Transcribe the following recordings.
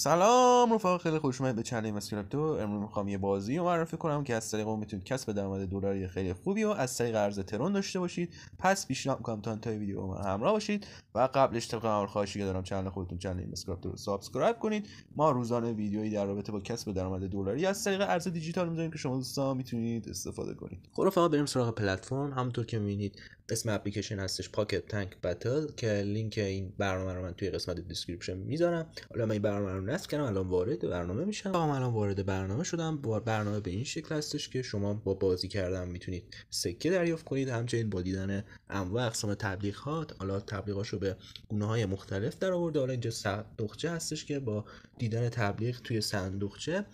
سلام رفقا خیلی خوش اومدید به چنل تو امروز میخوام یه بازی رو معرفی کنم که از طریق اون میتونید کسب درآمد دلاری خیلی خوبی و از طریق ارز ترون داشته باشید پس پیشنهاد میکنم تا انتهای ویدیو من همراه باشید و قبلش طبق معمول خواهشی که دارم چنل خودتون چنل مسکرپتو رو سابسکرایب کنید ما روزانه ویدیویی در رابطه با کسب درآمد دلاری از طریق ارز دیجیتال میذاریم که شما دوستان میتونید استفاده کنید خب رفقا بریم سراغ پلتفرم همونطور که میبینید اسم اپلیکیشن هستش پاکت تانک بتل که لینک این برنامه رو من توی قسمت دیسکریپشن میذارم حالا من این برنامه رو نصب کردم الان وارد برنامه میشم هم الان وارد برنامه شدم برنامه به این شکل هستش که شما با بازی کردن میتونید سکه دریافت کنید همچنین با دیدن انواع اقسام تبلیغات حالا تبلیغاشو به گونه های مختلف در آورده حالا اینجا صندوقچه هستش که با دیدن تبلیغ توی صندوقچه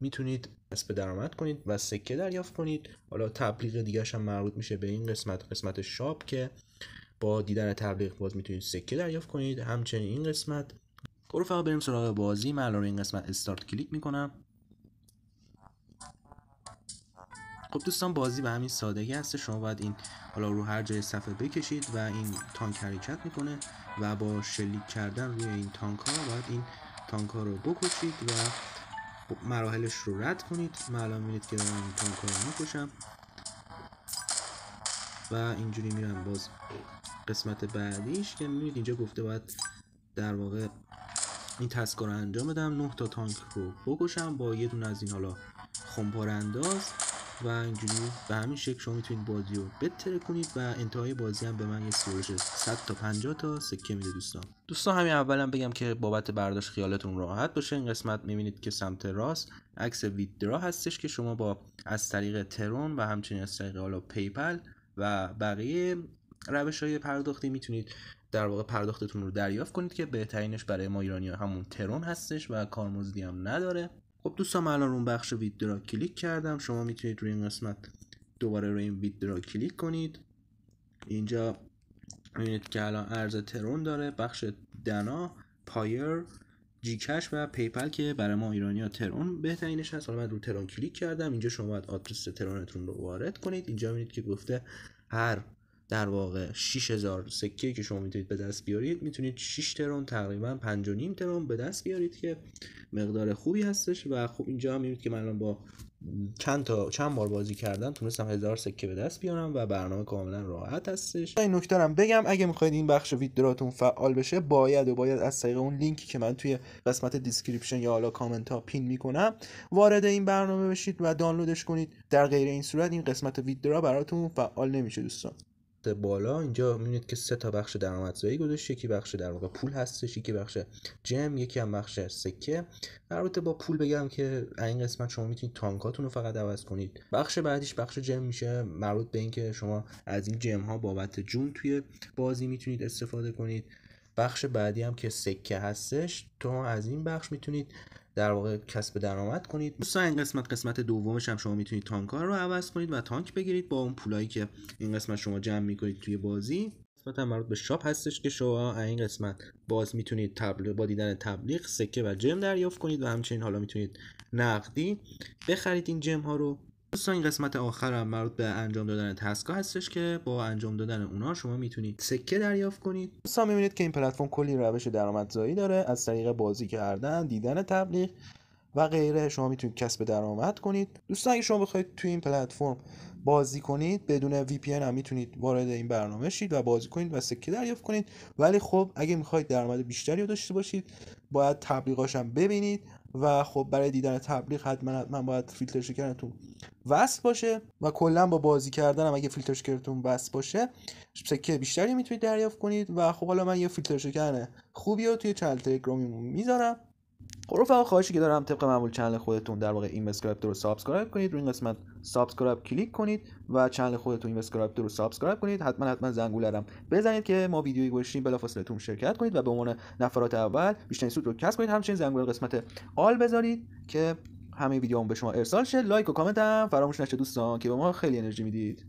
میتونید کسب درآمد کنید و سکه دریافت کنید حالا تبلیغ دیگه هم مربوط میشه به این قسمت قسمت شاپ که با دیدن تبلیغ باز میتونید سکه دریافت کنید همچنین این قسمت برو فقط بریم سراغ بازی من الان این قسمت استارت کلیک میکنم خب دوستان بازی به همین سادگی هست شما باید این حالا رو هر جای صفحه بکشید و این تانک حرکت میکنه و با شلیک کردن روی این تانک ها باید این تانک ها رو بکشید و خب مراحلش رو رد کنید من الان میرید که من این تانک ها رو میکشم و اینجوری میرم باز قسمت بعدیش که میبینید اینجا گفته باید در واقع این تسک رو انجام بدم 9 تا تانک رو بکشم با یه دونه از این حالا خمپر انداز و اینجوری به همین شکل شما میتونید بازی رو بتره کنید و انتهای بازی هم به من یه سورج 100 تا 50 تا سکه میده دوستان دوستان همین اولم بگم که بابت برداشت خیالتون راحت باشه این قسمت میبینید که سمت راست عکس ویدرا هستش که شما با از طریق ترون و همچنین از طریق حالا پیپل و بقیه روش های پرداختی میتونید در واقع پرداختتون رو دریافت کنید که بهترینش برای ما ایرانی همون ترون هستش و کارمزدی هم نداره خب دوستان من الان رو بخش ویدیو را کلیک کردم شما میتونید روی این قسمت دوباره روی این ویدیو را کلیک کنید اینجا میبینید که الان ارز ترون داره بخش دنا پایر جیکش و پیپل که برای ما ایرانی ها ترون بهترینش هست حالا من رو ترون کلیک کردم اینجا شما باید آدرس ترونتون رو وارد کنید اینجا میبینید که گفته هر در واقع 6000 سکه که شما میتونید به دست بیارید میتونید 6 ترون تقریبا 5 و نیم ترون به دست بیارید که مقدار خوبی هستش و خب اینجا هم میبینید که من با چند تا چند بار بازی کردم تونستم هزار سکه به دست بیارم و برنامه کاملا راحت هستش این نکته هم بگم اگه میخواید این بخش ویدراتون فعال بشه باید و باید از طریق اون لینکی که من توی قسمت دیسکریپشن یا حالا کامنت ها پین میکنم وارد این برنامه بشید و دانلودش کنید در غیر این صورت این قسمت ویدرا براتون فعال نمیشه دوستان بالا اینجا میبینید که سه تا بخش درآمدزایی گذاشته یکی بخش در واقع پول هستش یکی بخش جم یکی هم بخش سکه البته با پول بگم که این قسمت شما میتونید تانکاتون رو فقط عوض کنید بخش بعدیش بخش جم میشه مربوط به اینکه شما از این جم ها بابت جون توی بازی میتونید استفاده کنید بخش بعدی هم که سکه هستش تو از این بخش میتونید در واقع کسب درآمد کنید دوستان این قسمت قسمت دومش هم شما میتونید تانکار رو عوض کنید و تانک بگیرید با اون پولایی که این قسمت شما جمع میکنید توی بازی قسمت هم مربوط به شاپ هستش که شما این قسمت باز میتونید با دیدن تبلیغ سکه و جم دریافت کنید و همچنین حالا میتونید نقدی بخرید این جم ها رو دوستان این قسمت هم مربوط به انجام دادن تسکا هستش که با انجام دادن اونا شما میتونید سکه دریافت کنید دوستان میبینید که این پلتفرم کلی روش درآمدزایی داره از طریق بازی کردن دیدن تبلیغ و غیره شما میتونید کسب درآمد کنید دوستان اگه شما بخواید تو این پلتفرم بازی کنید بدون VPN هم میتونید وارد این برنامه شید و بازی کنید و سکه دریافت کنید ولی خب اگه میخواید درآمد بیشتری داشته باشید باید تبلیغاش ببینید و خب برای دیدن تبلیغ حتما من باید فیلتر شکرتون وصل باشه و کلا با بازی کردن هم اگه فیلتر شکرتون وصل باشه سکه بیشتری میتونید دریافت کنید و خب حالا من یه فیلتر شکن خوبی رو توی چنل تلگرامی میذارم خب رفقا خواهشی که دارم طبق معمول چنل خودتون در واقع این رو سابسکرایب کنید روی این قسمت سابسکرایب کلیک کنید و چنل خودتون این رو سابسکرایب کنید حتما حتما زنگولرم بزنید که ما ویدیویی بلا فاصله تون شرکت کنید و به عنوان نفرات اول بیشترین سود رو کسب کنید همچنین زنگوله قسمت آل بذارید که همه ویدیوام به شما ارسال شه لایک و کامنت هم فراموش نشه دوستان که به ما خیلی انرژی میدید